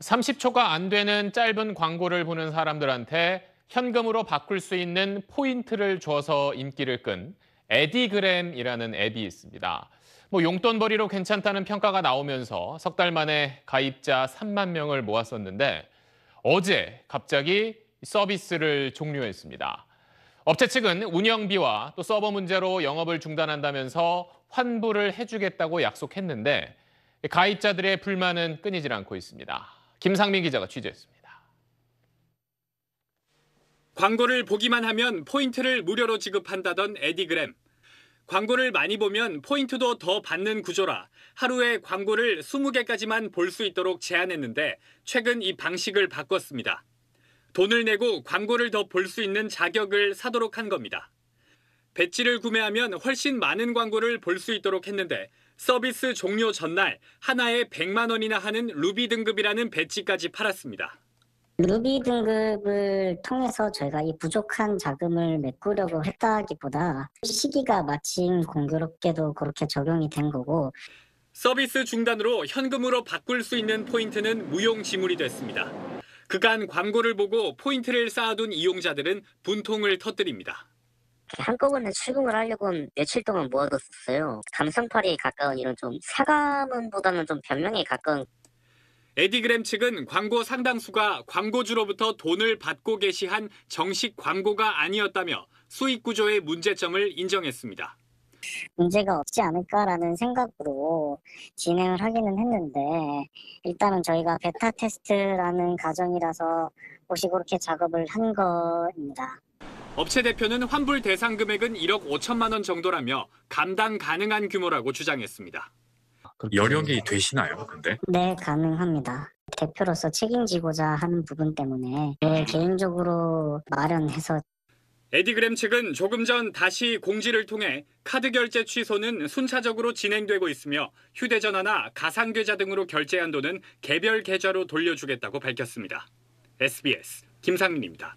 30초가 안 되는 짧은 광고를 보는 사람들한테 현금으로 바꿀 수 있는 포인트를 줘서 인기를 끈 에디그램이라는 앱이 있습니다. 뭐 용돈벌이로 괜찮다는 평가가 나오면서 석 달 만에 가입자 3만 명을 모았었는데 어제 갑자기 서비스를 종료했습니다. 업체 측은 운영비와 또 서버 문제로 영업을 중단한다면서 환불을 해주겠다고 약속했는데 가입자들의 불만은 끊이질 않고 있습니다. 김상민 기자가 취재했습니다. 광고를 보기만 하면 포인트를 무료로 지급한다던 에디그램. 광고를 많이 보면 포인트도 더 받는 구조라 하루에 광고를 20개까지만 볼 수 있도록 제한했는데 최근 이 방식을 바꿨습니다. 돈을 내고 광고를 더 볼 수 있는 자격을 사도록 한 겁니다. 배지를 구매하면 훨씬 많은 광고를 볼 수 있도록 했는데 서비스 종료 전날 하나에 100만 원이나 하는 루비 등급이라는 배지까지 팔았습니다. 루비 등급을 통해서 저희가 이 부족한 자금을 메꾸려고 했다기보다 시기가 마침 공교롭게도 그렇게 적용이 된 거고 서비스 중단으로 현금으로 바꿀 수 있는 포인트는 무용지물이 됐습니다. 그간 광고를 보고 포인트를 쌓아둔 이용자들은 분통을 터뜨립니다. 한꺼번에 출금을 하려고 며칠 동안 모아뒀었어요. 감성팔이 가까운 이런 좀 사과문보다는 좀 변명에 가까운 에디그램 측은 광고 상당수가 광고주로부터 돈을 받고 게시한 정식 광고가 아니었다며 수익 구조의 문제점을 인정했습니다. 문제가 없지 않을까라는 생각으로 진행을 하기는 했는데 일단은 저희가 베타 테스트라는 과정이라서 오시고 이렇게 작업을 한겁니다 업체 대표는 환불 대상 금액은 1억 5천만 원 정도라며 감당 가능한 규모라고 주장했습니다. 여력이 되시나요? 근데 네, 가능합니다. 대표로서 책임지고자 하는 부분 때문에 네, 개인적으로 마련해서 에디그램 측은 조금 전 다시 공지를 통해 카드 결제 취소는 순차적으로 진행되고 있으며 휴대전화나 가상계좌 등으로 결제한 돈은 개별 계좌로 돌려주겠다고 밝혔습니다. SBS 김상민입니다.